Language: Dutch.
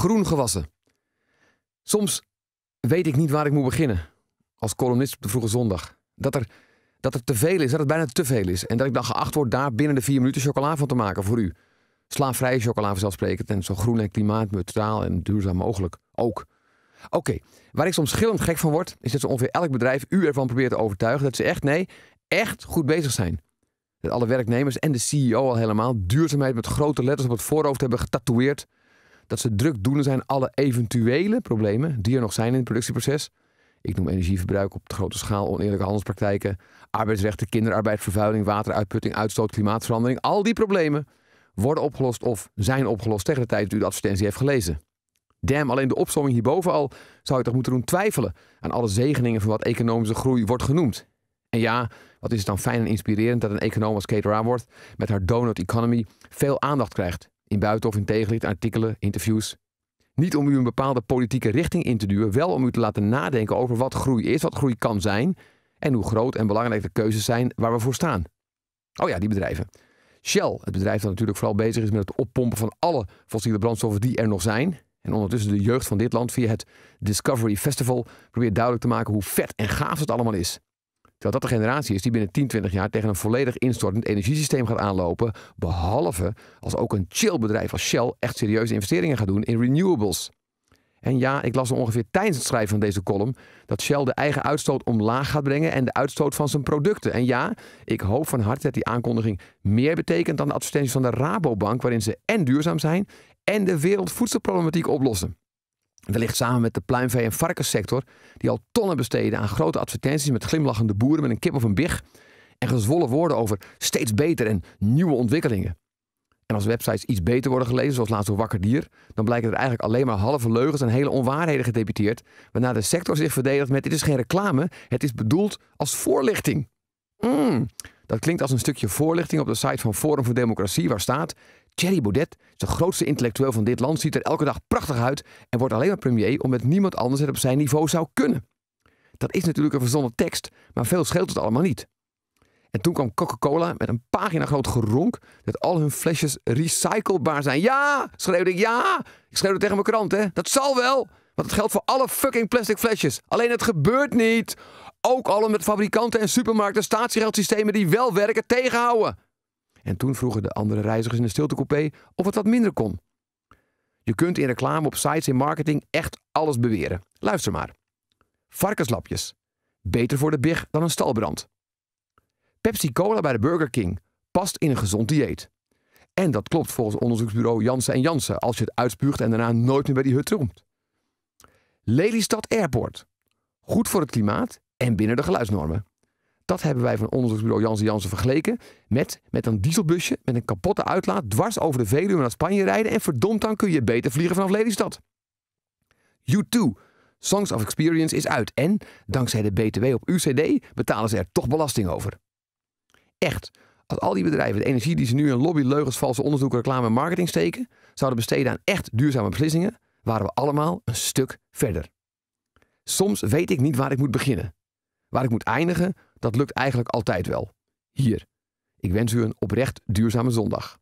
groen gewassen. Soms weet ik niet waar ik moet beginnen. Als columnist op de vroege zondag. Dat er, dat er te veel is, dat het bijna te veel is. En dat ik dan geacht word daar binnen de vier minuten chocola van te maken voor u. Slaafvrije chocola vanzelfsprekend. En zo groen en klimaatneutraal en duurzaam mogelijk. Ook. Oké, waar ik soms schillend gek van word, is dat ze ongeveer elk bedrijf u ervan probeert te overtuigen dat ze echt, nee, echt goed bezig zijn. Dat alle werknemers en de CEO al helemaal duurzaamheid met grote letters op het voorhoofd hebben getatoeëerd dat ze drukdoende zijn alle eventuele problemen die er nog zijn in het productieproces. Ik noem energieverbruik op de grote schaal, oneerlijke handelspraktijken, arbeidsrechten, kinderarbeid, vervuiling, wateruitputting, uitstoot, klimaatverandering. Al die problemen worden opgelost of zijn opgelost tegen de tijd dat u de advertentie heeft gelezen. Damn, alleen de opzomming hierboven al zou je toch moeten doen twijfelen aan alle zegeningen van wat economische groei wordt genoemd. En ja, wat is het dan fijn en inspirerend dat een econoom als Kate Raworth met haar donut economy veel aandacht krijgt in buiten- of in tegenlicht, artikelen, interviews. Niet om u een bepaalde politieke richting in te duwen, wel om u te laten nadenken over wat groei is, wat groei kan zijn en hoe groot en belangrijk de keuzes zijn waar we voor staan. Oh ja, die bedrijven. Shell, het bedrijf dat natuurlijk vooral bezig is met het oppompen van alle fossiele brandstoffen die er nog zijn. En ondertussen de jeugd van dit land via het Discovery Festival probeert duidelijk te maken hoe vet en gaaf het allemaal is. Terwijl dat de generatie is die binnen 10, 20 jaar tegen een volledig instortend energiesysteem gaat aanlopen. Behalve als ook een chill bedrijf als Shell echt serieuze investeringen gaat doen in renewables. En ja, ik las er ongeveer tijdens het schrijven van deze column dat Shell de eigen uitstoot omlaag gaat brengen en de uitstoot van zijn producten. En ja, ik hoop van harte dat die aankondiging meer betekent dan de advertenties van de Rabobank, waarin ze en duurzaam zijn en de wereldvoedselproblematiek oplossen. Wellicht samen met de pluimvee- en varkenssector, die al tonnen besteden aan grote advertenties met glimlachende boeren met een kip of een big. En gezwollen woorden over steeds beter en nieuwe ontwikkelingen. En als websites iets beter worden gelezen, zoals laatst door Wakker Dier, dan blijken er eigenlijk alleen maar halve leugens en hele onwaarheden gedeputeerd, waarna de sector zich verdedigt met: dit is geen reclame, het is bedoeld als voorlichting. Mm, dat klinkt als een stukje voorlichting op de site van Forum voor Democratie, waar staat: Jerry Baudet, de grootste intellectueel van dit land, ziet er elke dag prachtig uit en wordt alleen maar premier omdat niemand anders het op zijn niveau zou kunnen. Dat is natuurlijk een verzonnen tekst, maar veel scheelt het allemaal niet. En toen kwam Coca-Cola met een pagina groot geronk dat al hun flesjes recyclebaar zijn. Ja, schreeuwde ik ja. Ik schreeuwde tegen mijn krant, hè. Dat zal wel. Want het geldt voor alle fucking plastic flesjes. Alleen het gebeurt niet. Ook al met fabrikanten en supermarkten statiegeldsystemen die wel werken tegenhouden. En toen vroegen de andere reizigers in de stiltecoupé of het wat minder kon. Je kunt in reclame, op sites, en marketing echt alles beweren. Luister maar. Varkenslapjes. Beter voor de big dan een stalbrand. Pepsi Cola bij de Burger King past in een gezond dieet. En dat klopt volgens onderzoeksbureau Jansen Jansen als je het uitspuugt en daarna nooit meer bij die hut komt. Lelystad Airport. Goed voor het klimaat en binnen de geluidsnormen. Dat hebben wij van onderzoeksbureau Jansen Jansen vergeleken met, met een dieselbusje met een kapotte uitlaat dwars over de Veluwe naar Spanje rijden en verdomd dan kun je beter vliegen vanaf Lelystad. U2, Songs of Experience is uit en dankzij de BTW op UCD betalen ze er toch belasting over. Echt, als al die bedrijven de energie die ze nu in lobby, leugens, valse onderzoek, reclame en marketing steken, zouden besteden aan echt duurzame beslissingen, waren we allemaal een stuk verder. Soms weet ik niet waar ik moet beginnen, waar ik moet eindigen dat lukt eigenlijk altijd wel. Hier. Ik wens u een oprecht duurzame zondag.